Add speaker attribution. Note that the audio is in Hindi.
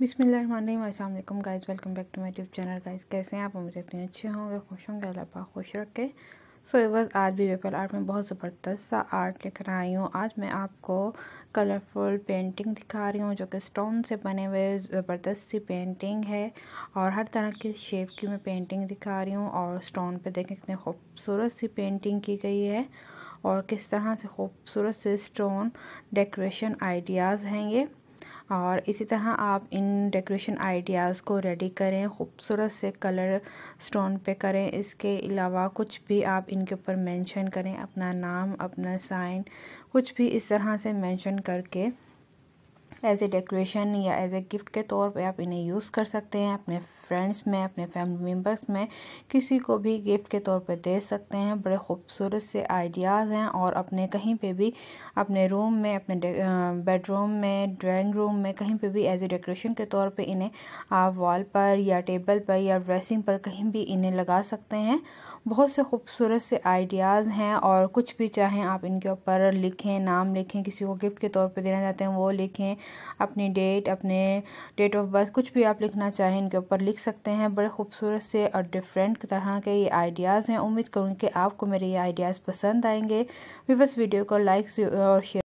Speaker 1: बिसमीम guys welcome back to my YouTube channel guys कैसे हैं आप उम्मीद रखते हैं अच्छे होंगे खुश होंगे अल्लाह पा खुश रखे सो so, बस आज भी वेपल आर्ट में बहुत ज़बरदस्त सा आर्ट लेकर आई हूँ आज मैं आपको कलरफुल पेंटिंग दिखा रही हूँ जो कि स्टोन से बने हुए ज़बरदस्त सी पेंटिंग है और हर तरह की शेप की मैं पेंटिंग दिखा रही हूँ और स्टोन पे देखें कितने खूबसूरत सी पेंटिंग की गई है और किस तरह से खूबसूरत से स्टोन डेकोरेशन आइडियाज़ हैं ये और इसी तरह आप इन डेकोरेशन आइडियाज़ को रेडी करें खूबसूरत से कलर स्टोन पे करें इसके अलावा कुछ भी आप इनके ऊपर मेंशन करें अपना नाम अपना साइन कुछ भी इस तरह से मेंशन करके एज ए डेकोरेशन या एज ए गिफ्ट के तौर पे आप इन्हें यूज़ कर सकते हैं अपने फ्रेंड्स में अपने फैमिली मेम्बर्स में किसी को भी गिफ्ट के तौर पे दे सकते हैं बड़े खूबसूरत से आइडियाज़ हैं और अपने कहीं पे भी अपने रूम में अपने बेडरूम में ड्राइंग रूम में कहीं पे भी एज ए डेकोरेशन के तौर पर इन्हें आप वॉल पर या टेबल पर या ड्रेसिंग पर कहीं भी इन्हें लगा सकते हैं बहुत से खूबसूरत से आइडियाज़ हैं और कुछ भी चाहें आप इनके ऊपर लिखें नाम लिखें किसी को गिफ्ट के तौर पर देना चाहते हैं वो लिखें अपनी डेट अपने डेट ऑफ बर्थ कुछ भी आप लिखना चाहें इनके ऊपर लिख सकते हैं बड़े खूबसूरत से और डिफरेंट तरह के ये आइडियाज़ हैं उम्मीद करूँगी कि आपको मेरे ये आइडियाज़ पसंद आएंगे वीवस वीडियो को लाइक और शेयर